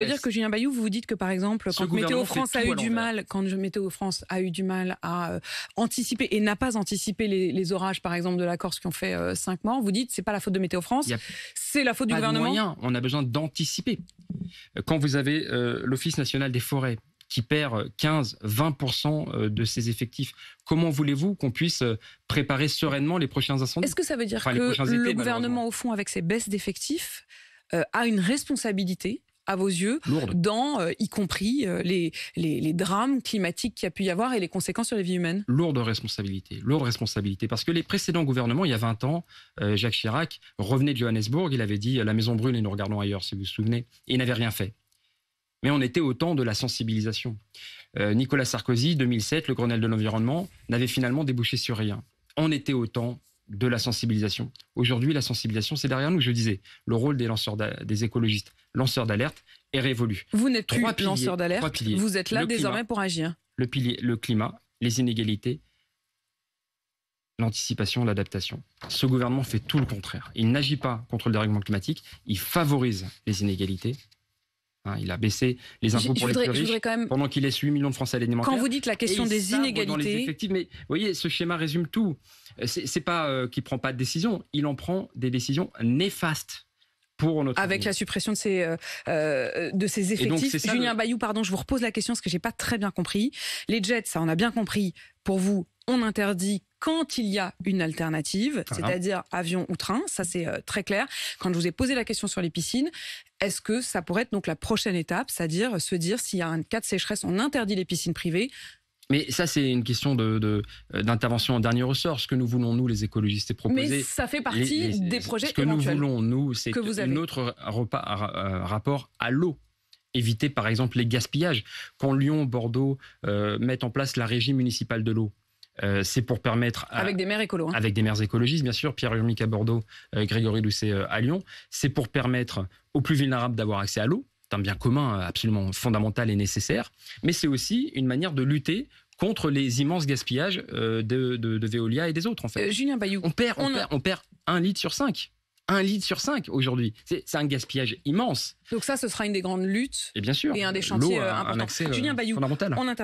cest dire que Julien Bayou, vous vous dites que par exemple, quand Météo France a eu du mal, quand Météo France a eu du mal à euh, anticiper et n'a pas anticipé les, orages, par exemple, de la Corse qui ont fait 5 euh, morts, vous dites c'est pas la faute de Météo France, c'est la faute du gouvernement. Moyen. On a besoin d'anticiper. Quand vous avez euh, l'Office national des forêts qui perd 15-20% de ses effectifs. Comment voulez-vous qu'on puisse préparer sereinement les prochains incendies Est-ce que ça veut dire que le gouvernement, au fond, avec ses baisses d'effectifs, a une responsabilité à vos yeux, dans, euh, y compris euh, les, drames climatiques qui a pu y avoir et les conséquences sur les vies humaines Lourde responsabilité, lourde responsabilité. Parce que les précédents gouvernements, il y a 20 ans, euh, Jacques Chirac revenait de Johannesburg, il avait dit la maison brûle et nous regardons ailleurs, si vous vous souvenez, et il n'avait rien fait. Mais on était au temps de la sensibilisation. Nicolas Sarkozy, 2007, le Grenelle de l'environnement, n'avait finalement débouché sur rien. On était au temps de la sensibilisation. Aujourd'hui, la sensibilisation, c'est derrière nous, je disais. Le rôle des lanceurs des écologistes, lanceurs d'alerte, est révolu. Vous n'êtes plus piliers, lanceur d'alerte, vous êtes là désormais pour agir. Le pilier, le climat, les inégalités, l'anticipation, l'adaptation. Ce gouvernement fait tout le contraire. Il n'agit pas contre le dérèglement climatique, il favorise les inégalités Hein, il a baissé les impôts pour les plus riches pendant qu'il laisse 8 millions de Français à l'alimentaire. Quand vous dites la question des inégalités... Dans mais vous voyez, ce schéma résume tout. Euh, c'est pas qu'il euh, qu'il prend pas de décision, il en prend des décisions néfastes. Pour notre Avec la suppression de ces, euh, de ces effectifs. Julien Bayou, pardon, je vous repose la question parce que j'ai pas très bien compris. Les jets, ça, on a bien compris. Pour vous, on interdit quand il y a une alternative, ah. c'est-à-dire avion ou train, ça c'est très clair. Quand je vous ai posé la question sur les piscines, est-ce que ça pourrait être donc la prochaine étape, c'est-à-dire se dire s'il y a un cas de sécheresse, on interdit les piscines privées, mais ça, c'est une question de, euh, d'intervention en dernier ressort. Ce que nous voulons, nous, les écologistes, et proposer. Mais ça fait partie des projets Ce que nous voulons, nous, c'est un autre euh, rapport à l'eau. Éviter, par exemple, les gaspillages. Quand Lyon, Bordeaux euh, mettent en place la régie municipale de l'eau, euh, c'est pour permettre avec des maires hein. avec des maires écologistes bien sûr, Pierre Urmic à Bordeaux, euh, Grégory Doucet euh, à Lyon. C'est pour permettre aux plus vulnérables d'avoir accès à l'eau, un bien commun absolument fondamental et nécessaire. Mais c'est aussi une manière de lutter contre les immenses gaspillages de, Veolia et des autres en fait. Julien Bayou, on perd, on, perd, un litre sur cinq un litre sur cinq aujourd'hui. C'est un gaspillage immense. Donc ça, ce sera une des grandes luttes. Et bien sûr. Et un des chantiers importants. Julien Bayou, on